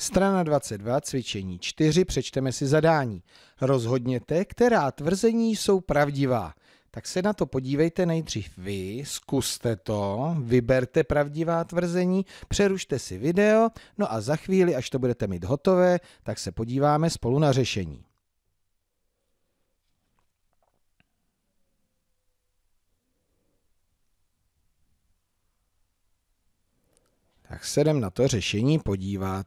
Strana 22, cvičení 4, přečteme si zadání. Rozhodněte, která tvrzení jsou pravdivá. Tak se na to podívejte nejdřív vy, zkuste to, vyberte pravdivá tvrzení, přerušte si video, no a za chvíli, až to budete mít hotové, tak se podíváme spolu na řešení. Tak se jdem na to řešení podívat.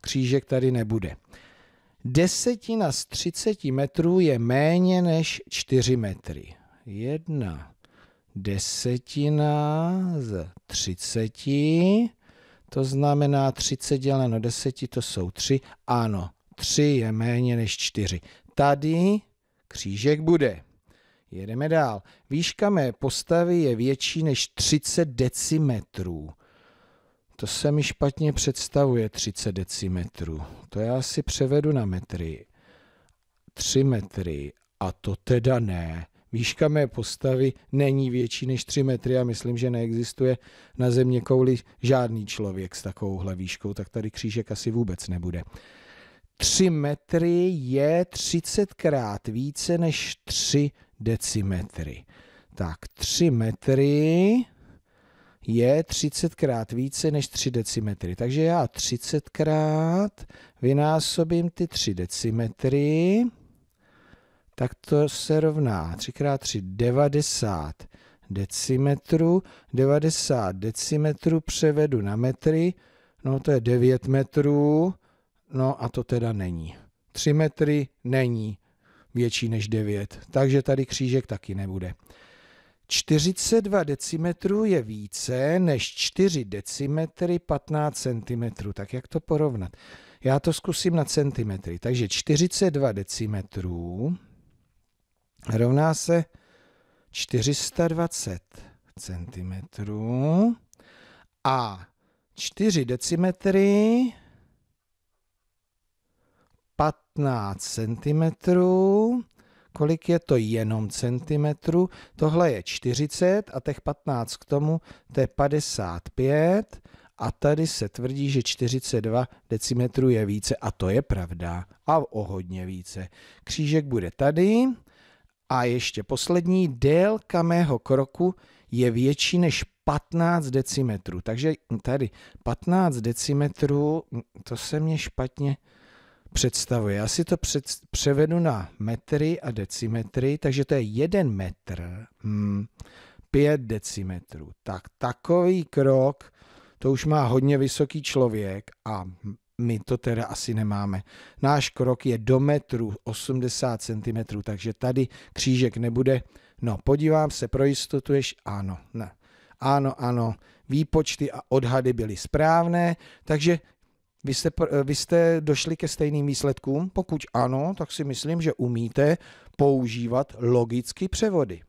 Křížek tady nebude. Desetina z 30 metrů je méně než 4 metry. Jedna desetina z 30, to znamená 30 děleno 10, to jsou 3. Ano, 3 je méně než 4. Tady křížek bude. Jedeme dál. Výška mé postavy je větší než 30 decimetrů. To se mi špatně představuje 30 decimetrů. To já si převedu na metry. 3 metry. A to teda ne. Výška mé postavy není větší než 3 metry a myslím, že neexistuje na země kouli žádný člověk s takovouhle výškou, tak tady křížek asi vůbec nebude. 3 metry je 30 krát více než 3 decimetry. Tak 3 metry je 30 krát více než 3 decimetry. Takže já 30 krát vynásobím ty 3 decimetry, tak to se rovná 3 krát 3, 90 decimetrů. 90 decimetrů převedu na metry, no to je 9 metrů, no a to teda není. 3 metry není větší než 9, takže tady křížek taky nebude. 42 decimetrů je více než 4 decimetry 15 centimetrů. Tak jak to porovnat? Já to zkusím na centimetry. Takže 42 decimetrů rovná se 420 centimetrů a 4 decimetry 15 centimetrů kolik je to jenom centimetrů, tohle je 40 a těch 15 k tomu, to je 55 a tady se tvrdí, že 42 decimetrů je více a to je pravda a o hodně více. Křížek bude tady a ještě poslední, délka mého kroku je větší než 15 decimetrů. Takže tady 15 decimetrů, to se mě špatně představuje. Já si to před, převedu na metry a decimetry, takže to je jeden metr, hmm, pět decimetrů. Tak takový krok, to už má hodně vysoký člověk a my to teda asi nemáme. Náš krok je do metru 80 cm, takže tady křížek nebude. No, podívám se, pro jistotu ješ, ano, ne. Ano, ano, výpočty a odhady byly správné, takže vy jste, vy jste došli ke stejným výsledkům? Pokud ano, tak si myslím, že umíte používat logicky převody.